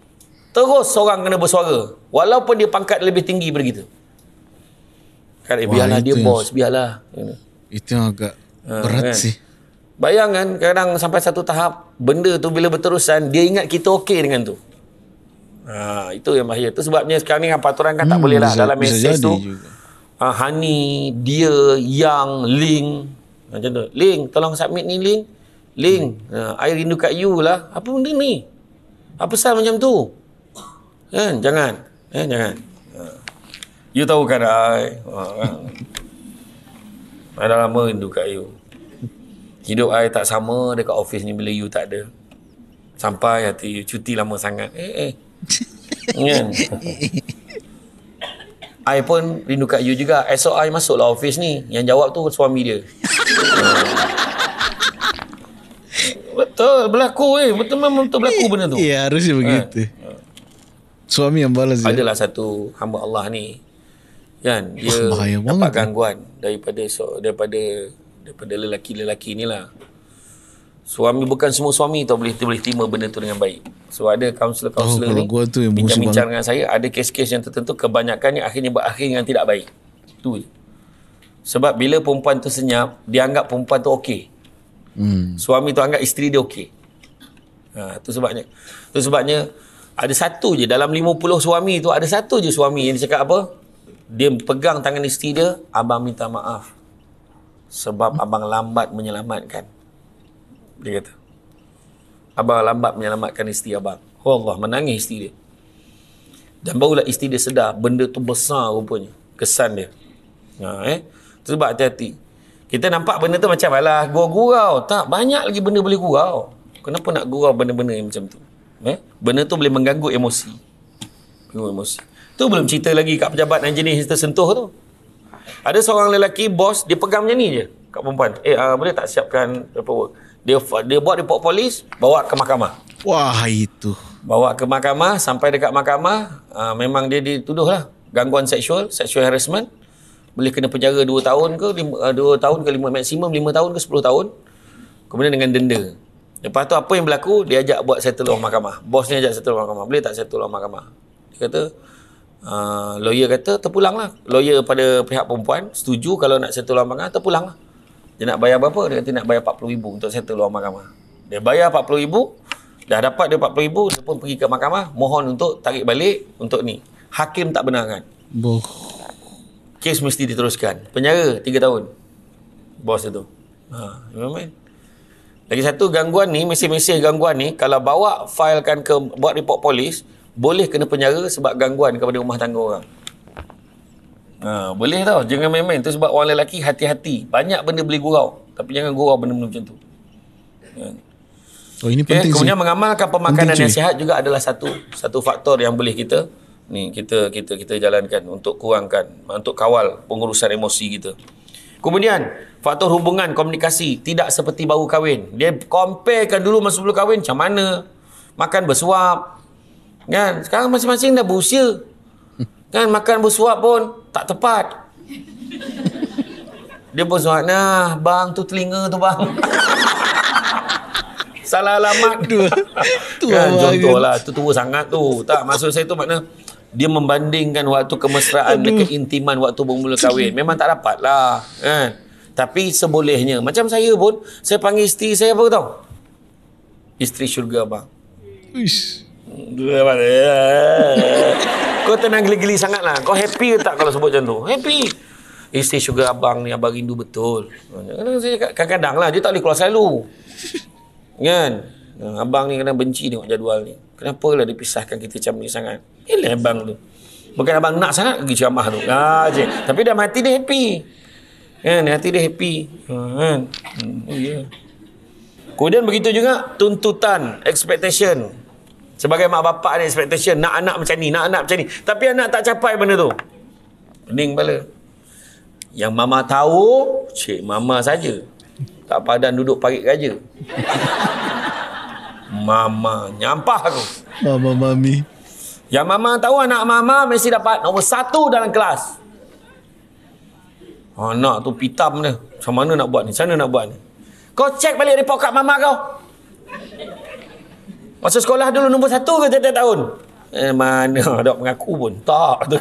terus seorang kena bersuara. Walaupun dia pangkat lebih tinggi daripada kita. Kan, eh, biarlah Wah, dia bos, biarlah. Itu yang agak ha, berat kan? sih. Bayangkan kadang sampai satu tahap, benda tu bila berterusan, dia ingat kita okey dengan tu. Ha, itu yang bahaya. Itu sebabnya sekarang ni dengan peraturan kan hmm, tak boleh lah dalam mesej tu. Ah, hani, dia, yang, ling, macam tu. Link, tolong submit ni link. Link, hmm. uh, ah, I rindu kat you lah. Apa benda ni? Apa sal macam tu? Eh, jangan. Eh, jangan. Uh. You tahu kan I. Uh, I dah lama rindu kat you. Hidup I tak sama dekat office ni bila you tak ada. Sampai hati you cuti lama sangat. Eh, eh. Kan? I pun rindu kat you juga. Esok I masuklah office ni. Yang jawab tu suami dia. Betul berlaku eh Betul memang betul berlaku benda tu Ya harusnya eh. begitu Suami yang balas Adalah dia. satu hamba Allah ni Kan Dia Bahaya dapat gangguan Daripada so, Daripada Daripada lelaki-lelaki ni lah Suami bukan semua suami tau boleh, boleh terima benda tu dengan baik So ada kaunselor-kaunselor oh, ni gua tu yang Bincang-bincang dengan saya Ada kes-kes yang tertentu Kebanyakannya akhirnya berakhir dengan tidak baik Tu je sebab bila perempuan tu senyap, dia anggap perempuan tu okey. Hmm. Suami tu anggap isteri dia okey. Ha, tu sebabnya. Tu sebabnya ada satu je dalam 50 suami tu ada satu je suami yang dia cakap apa? Dia pegang tangan isteri dia, abang minta maaf. Sebab hmm. abang lambat menyelamatkan. Dia kata. Abang lambat menyelamatkan isteri abang. Oh Allah, menangis isteri dia. Dan barulah isteri dia sedar benda tu besar rupanya. Kesan dia. Ha, eh? Sebab hati-hati. Kita nampak benda tu macam alah gurau-gurau. Tak, banyak lagi benda boleh gurau. Kenapa nak gurau benda-benda yang macam tu? Eh? Benda tu boleh mengganggu emosi. Mengganggu emosi. Tu belum cerita lagi kat pejabat dan jenis tersentuh tu. Ada seorang lelaki bos, dia pegang macam ni je. Kat perempuan. Eh, uh, boleh tak siapkan paperwork? Dia, dia buat report polis, bawa ke mahkamah. Wah, itu. Bawa ke mahkamah, sampai dekat mahkamah, uh, memang dia dituduh lah. Gangguan seksual, sexual harassment boleh kena penjara 2 tahun ke 2 eh, tahun ke 5 maksimum 5 tahun ke 10 tahun kemudian dengan denda lepas tu apa yang berlaku dia ajak buat settle law mahkamah bos ni ajak settle law mahkamah boleh tak settle law mahkamah dia kata uh, lawyer kata terpulang lah lawyer pada pihak perempuan setuju kalau nak settle law mahkamah terpulang lah dia nak bayar berapa dia kata nak bayar 40 ribu untuk settle law mahkamah dia bayar 40 ribu dah dapat dia 40 ribu dia pun pergi ke mahkamah mohon untuk tarik balik untuk ni hakim tak benarkan Boh kes mesti diteruskan. Penjara 3 tahun. Bos itu tu. Ha, you Lagi satu gangguan ni, mesej-mesej gangguan ni kalau bawa failkan ke buat report polis, boleh kena penjara sebab gangguan kepada rumah tangga orang. Ha, boleh tau. Jangan main-main. Tu sebab orang lelaki hati-hati. Banyak benda boleh gurau. Tapi jangan gurau benda-benda macam tu. Ha. Oh, ini penting okay. Kemudian sih. mengamalkan pemakanan yang sihat juga adalah satu satu faktor yang boleh kita ni kita kita kita jalankan untuk kurangkan untuk kawal pengurusan emosi kita. Kemudian faktor hubungan komunikasi tidak seperti baru kahwin. Dia comparekan dulu masa sebelum kahwin macam mana? Makan bersuap. Kan? Sekarang masing-masing dah berusia. Kan makan bersuap pun tak tepat. Dia pun suap, nah bang tu telinga tu bang. Salah alamat tu. kan, contohlah, kan? tu tua sangat tu. Tak, maksud saya tu makna dia membandingkan waktu kemesraan dan keintiman waktu bermula kahwin. Memang tak dapat lah. Eh. Kan? Tapi sebolehnya. Macam saya pun, saya panggil isteri saya apa tau? Isteri syurga abang. Ish. Kau tenang geli-geli sangat lah. Kau happy ke tak kalau sebut macam tu? Happy. Isteri syurga abang ni, abang rindu betul. Kadang-kadang lah, dia tak boleh keluar selalu. Kan? Abang ni kadang benci tengok jadual ni. Kenapa lah dia pisahkan kita ceramah ni sangat? Eh bang tu. Bukan abang nak sangat pergi ceramah tu. Ah, Tapi dah mati dia happy. Kan, hati dia happy. Ha, kan? Oh, hmm, Yeah. Kemudian begitu juga tuntutan, expectation. Sebagai mak bapak ada expectation. Nak anak macam ni, nak anak macam ni. Tapi anak tak capai benda tu. Pening kepala. Yang mama tahu, cik mama saja. Tak padan duduk parit gajah. Mama nyampah aku. Mama mami. Yang mama tahu anak mama mesti dapat nombor satu dalam kelas. Anak tu pitam dia. Macam mana nak buat ni? Macam mana nak buat ni? Kau cek balik report kat mama kau. Masa sekolah dulu nombor satu ke tiap-tiap tahun? Eh, mana ada mengaku pun. Tak. Tu.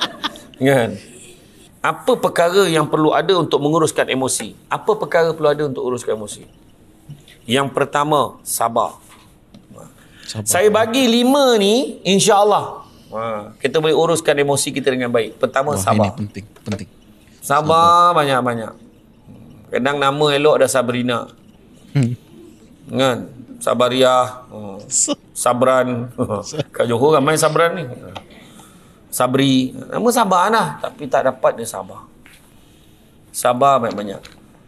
Kan? Apa perkara yang perlu ada untuk menguruskan emosi? Apa perkara perlu ada untuk uruskan emosi? Yang pertama, sabar. sabar. Saya bagi lima ni, insya insyaAllah. Ha. Kita boleh uruskan emosi kita dengan baik. Pertama, Wah, sabar. Ini penting, penting. Sabar, sabar. banyak-banyak. Kadang nama elok ada Sabrina. Hmm. Kan? Sabariah. Sabran. Kak Johor main Sabran ni. Sabri. Nama sabar lah. Tapi tak dapat dia sabar. Sabar banyak-banyak.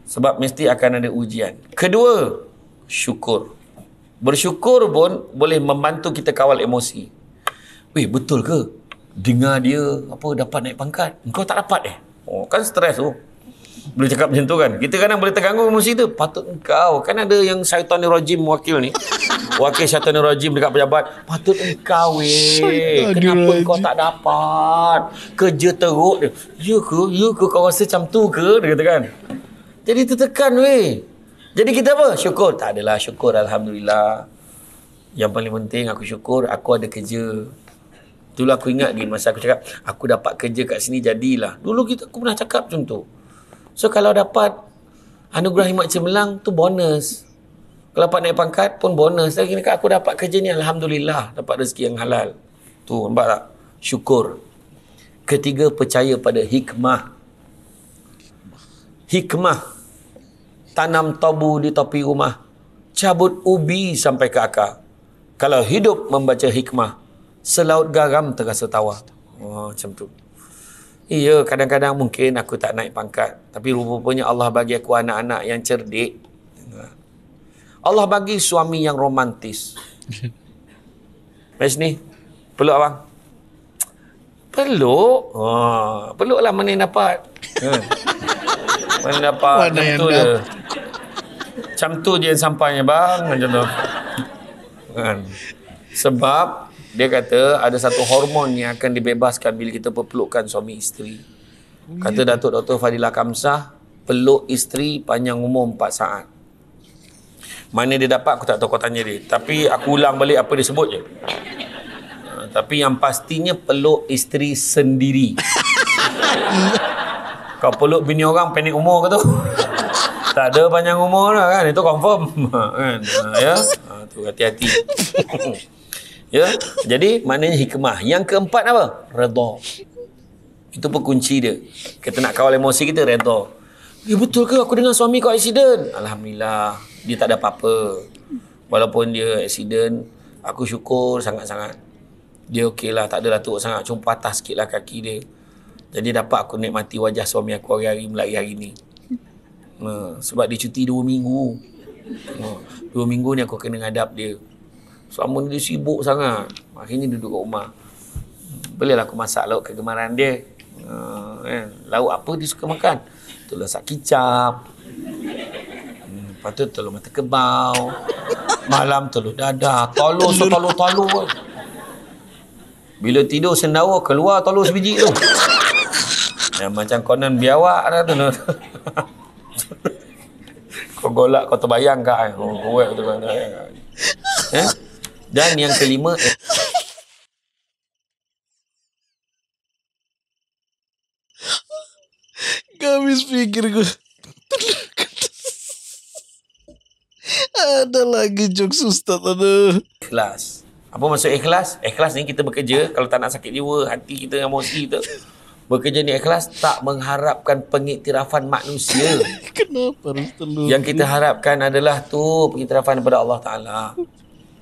Sebab mesti akan ada ujian. Kedua, syukur. Bersyukur pun boleh membantu kita kawal emosi. Weh, betul ke? Dengar dia apa dapat naik pangkat. Engkau tak dapat eh? Oh, kan stres tu. Oh. Boleh cakap macam tu kan? Kita kadang boleh terganggu emosi tu. Patut engkau. Kan ada yang syaitan rajim wakil ni. Wakil syaitan rajim dekat pejabat. Patut engkau weh. Kenapa kau tak dapat? Kerja teruk dia. Ya ke? Ya ke? Kau rasa macam tu ke? Dia kata kan. Jadi tertekan weh. Jadi kita apa? Syukur. Tak adalah syukur. Alhamdulillah. Yang paling penting aku syukur. Aku ada kerja. Itulah aku ingat lagi masa aku cakap. Aku dapat kerja kat sini jadilah. Dulu kita aku pernah cakap macam tu. So kalau dapat anugerah himat cemerlang tu bonus. Kalau dapat naik pangkat pun bonus. Lagi dekat aku dapat kerja ni Alhamdulillah. Dapat rezeki yang halal. Tu nampak tak? Syukur. Ketiga percaya pada Hikmah. hikmah tanam tobu di topi rumah, cabut ubi sampai ke akar. Kalau hidup membaca hikmah, selaut garam terasa tawa. Oh, macam tu. Iya, kadang-kadang mungkin aku tak naik pangkat. Tapi rupanya Allah bagi aku anak-anak yang cerdik. Allah bagi suami yang romantis. Mas ni, peluk abang. Peluk? Oh, peluklah mana dapat. Hmm. Mana dapat Mana yang tu dia. Macam tu je yang sampahnya bang Macam tu kan? Sebab Dia kata ada satu hormon yang akan dibebaskan Bila kita perpelukkan suami isteri Kata Datuk Dr. Fadila Kamsah Peluk isteri panjang umur 4 saat Mana dia dapat aku tak tahu kau tanya dia Tapi aku ulang balik apa dia sebut je ha, tapi yang pastinya peluk isteri sendiri. Kau peluk bini orang pendek umur ke tu? tak ada panjang umur lah kan. Itu confirm. kan? Ya. Itu ah, ha, hati-hati. ya. Jadi maknanya hikmah. Yang keempat apa? Redha. Itu pun kunci dia. Kita nak kawal emosi kita, redha. Ya betul ke aku dengan suami kau accident? Alhamdulillah. Dia tak ada apa-apa. Walaupun dia accident, aku syukur sangat-sangat. Dia okey lah, tak ada latuk sangat. Cuma patah sikit lah kaki dia. Jadi dapat aku nikmati wajah suami aku hari-hari melalui hari ni. Ha, sebab dia cuti dua minggu. Ha, dua minggu ni aku kena ngadap dia. Selama ni dia sibuk sangat. Akhirnya duduk kat rumah. Bolehlah aku masak lauk kegemaran dia. Ha, eh, lauk apa dia suka makan? Telur sak kicap. Hmm, lepas tu telur mata kebau. Malam telur dadah. Tolong so tolong tolong. Bila tidur sendawa keluar tolong sebiji tu. Ya macam konon biawak lah tu. kau golak kau terbayang kak. Eh? Oh, kau buat mana. Eh? Dan yang kelima. Eh? Kami fikir gue. Ada lagi jokes ustaz ada. Ikhlas. Apa maksud ikhlas? Ikhlas ni kita bekerja kalau tak nak sakit jiwa, hati kita, emosi kita. Bekerja ni ikhlas tak mengharapkan pengiktirafan manusia. Kenapa terlalu? Yang kita harapkan adalah tu pengiktirafan daripada Allah Taala.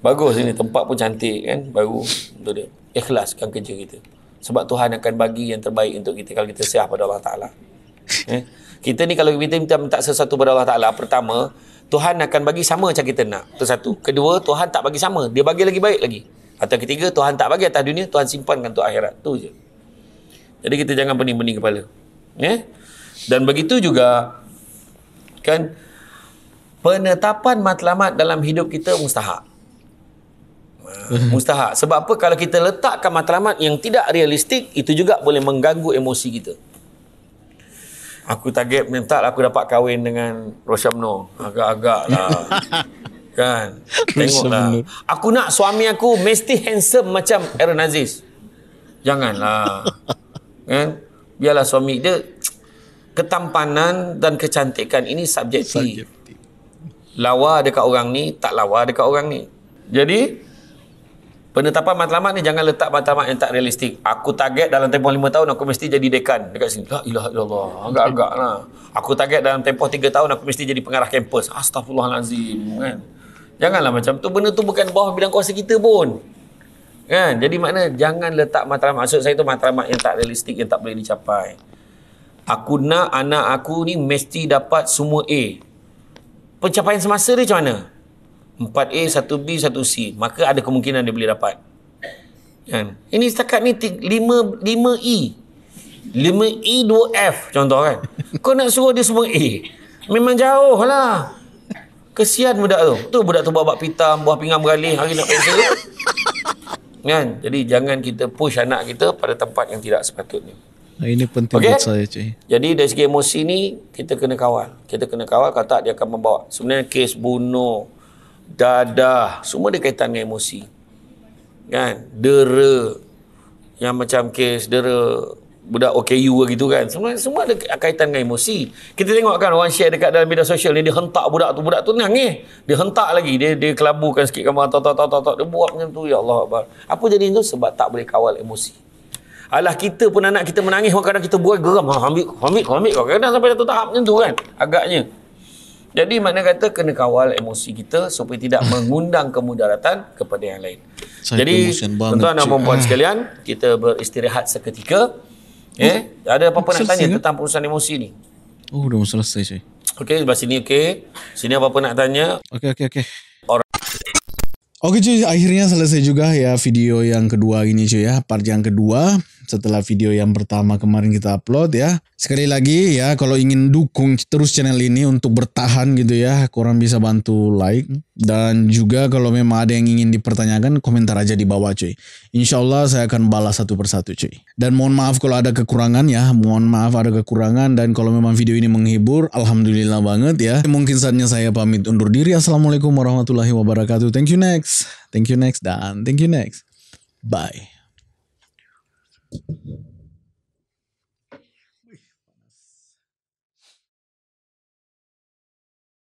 Bagus ini tempat pun cantik kan baru untuk dia. Ikhlaskan kerja kita. Sebab Tuhan akan bagi yang terbaik untuk kita kalau kita siap pada Allah Taala. Eh? Kita ni kalau kita minta, minta sesuatu pada Allah Taala, pertama Tuhan akan bagi sama macam kita nak. Itu satu. Kedua, Tuhan tak bagi sama. Dia bagi lagi baik lagi. Atau ketiga, Tuhan tak bagi atas dunia, Tuhan simpankan untuk akhirat. Tu je. Jadi kita jangan pening-pening kepala. yeah. Dan begitu juga kan penetapan matlamat dalam hidup kita mustahak. Mustahak. Sebab apa kalau kita letakkan matlamat yang tidak realistik, itu juga boleh mengganggu emosi kita. Aku target minta lah aku dapat kahwin dengan Rosyamno, Agak-agak lah. kan? Tengoklah. Aku nak suami aku mesti handsome macam Aaron Aziz. Janganlah. eh? biarlah suami dia ketampanan dan kecantikan ini subjektif. subjektif. Lawa dekat orang ni, tak lawa dekat orang ni. Jadi penetapan matlamat ni jangan letak matlamat yang tak realistik. Aku target dalam tempoh lima tahun aku mesti jadi dekan dekat sini. La ilaha illallah. Agak-agak lah. Aku target dalam tempoh tiga tahun aku mesti jadi pengarah kampus. Astagfirullahalazim kan. Janganlah macam tu. Benda tu bukan bawah bidang kuasa kita pun. Kan? Jadi makna jangan letak matlamat. Maksud saya tu matlamat yang tak realistik, yang tak boleh dicapai. Aku nak anak aku ni mesti dapat semua A. Pencapaian semasa dia macam mana? 4A, 1B, 1C. Maka ada kemungkinan dia boleh dapat. Kan? Ini setakat ni 5, 5E. 5E, 2F contoh kan. Kau nak suruh dia semua A. Memang jauh lah. Kesian budak tu. Tu budak tu buat-buat pitam, buah pinggang beralih hari nak pergi kan jadi jangan kita push anak kita pada tempat yang tidak sepatutnya nah, ini penting okay? buat saya cik jadi dari segi emosi ni kita kena kawal kita kena kawal kalau tak dia akan membawa sebenarnya kes bunuh dadah semua dia kaitan dengan emosi kan dera yang macam kes dera budak OKU gitu kan semua semua ada kaitan dengan emosi kita tengok kan orang share dekat dalam media sosial ni dia hentak budak tu budak tu nangis eh. dia hentak lagi dia dia kelabukan sikit gambar tau tau tau tau dia buat macam tu ya Allah Abang. apa jadi tu sebab tak boleh kawal emosi Alah kita pun anak kita menangis kadang-kadang kita buat geram ha, ambil ambil ambil kadang-kadang sampai satu tahap macam tu kan agaknya jadi makna kata kena kawal emosi kita supaya tidak mengundang kemudaratan kepada yang lain. Saya Jadi tuan-tuan dan puan-puan sekalian, kita beristirahat seketika. Eh, okay. ada apa-apa selesai nak tanya ke? tentang perusahaan emosi ni? Oh, dah selesai saya. Okey, sebab sini okey. Sini apa-apa nak tanya? Okey, okey, okey. Okay cuy, akhirnya selesai juga ya video yang kedua ini cuy ya. Part yang kedua. setelah video yang pertama kemarin kita upload ya. Sekali lagi ya kalau ingin dukung terus channel ini untuk bertahan gitu ya, kurang bisa bantu like dan juga kalau memang ada yang ingin dipertanyakan komentar aja di bawah cuy. insyaallah saya akan balas satu persatu cuy. Dan mohon maaf kalau ada kekurangan ya, mohon maaf ada kekurangan dan kalau memang video ini menghibur, alhamdulillah banget ya. Mungkin saatnya saya pamit undur diri. Assalamualaikum warahmatullahi wabarakatuh. Thank you next, thank you next dan thank you next. Bye. Thank you.